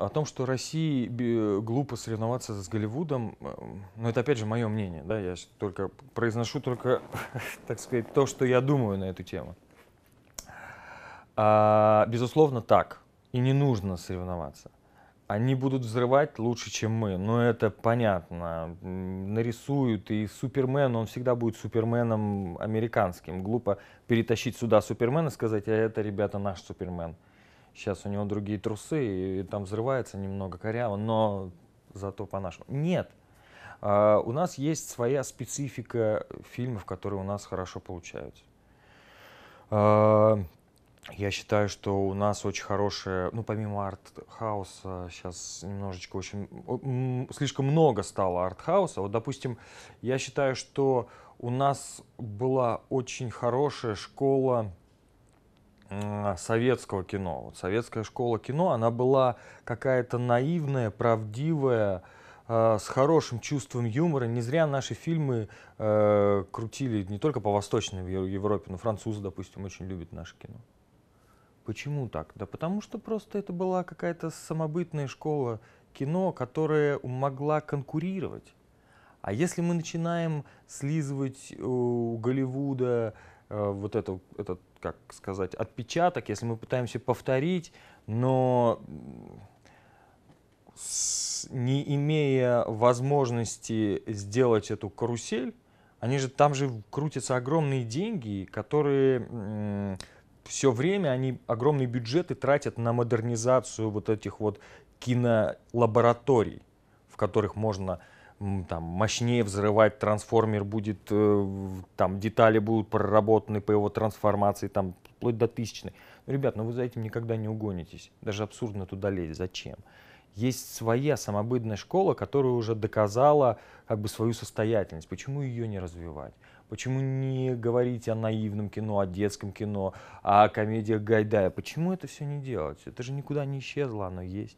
О том, что России глупо соревноваться с Голливудом, ну это опять же мое мнение, да, я только произношу только, так сказать, то, что я думаю на эту тему. А, безусловно, так. И не нужно соревноваться. Они будут взрывать лучше, чем мы, но это понятно. Нарисуют, и Супермен, он всегда будет Суперменом американским. Глупо перетащить сюда Супермена и сказать, а это, ребята, наш Супермен сейчас у него другие трусы, и там взрывается немного коряво, но зато по-нашему. Нет. Uh, у нас есть своя специфика фильмов, которые у нас хорошо получаются. Uh, я считаю, что у нас очень хорошая, ну, помимо арт-хауса, сейчас немножечко очень, слишком много стало арт-хауса. Вот, допустим, я считаю, что у нас была очень хорошая школа советского кино. Вот советская школа кино, она была какая-то наивная, правдивая, э, с хорошим чувством юмора. Не зря наши фильмы э, крутили не только по Восточной Европе, но французы, допустим, очень любят наше кино. Почему так? Да потому что просто это была какая-то самобытная школа кино, которая могла конкурировать. А если мы начинаем слизывать у Голливуда Э, вот это, этот, как сказать, отпечаток, если мы пытаемся повторить, но с, не имея возможности сделать эту карусель, они же там же крутятся огромные деньги, которые все время они огромные бюджеты тратят на модернизацию вот этих вот кинолабораторий, в которых можно там, мощнее взрывать, трансформер будет, э, там, детали будут проработаны по его трансформации, там, вплоть до тысячной. Но, ну, ребят, ну вы за этим никогда не угонитесь. Даже абсурдно туда лезть. Зачем? Есть своя самобытная школа, которая уже доказала как бы свою состоятельность. Почему ее не развивать? Почему не говорить о наивном кино, о детском кино, о комедиях Гайдая? Почему это все не делать? Это же никуда не исчезло, оно есть.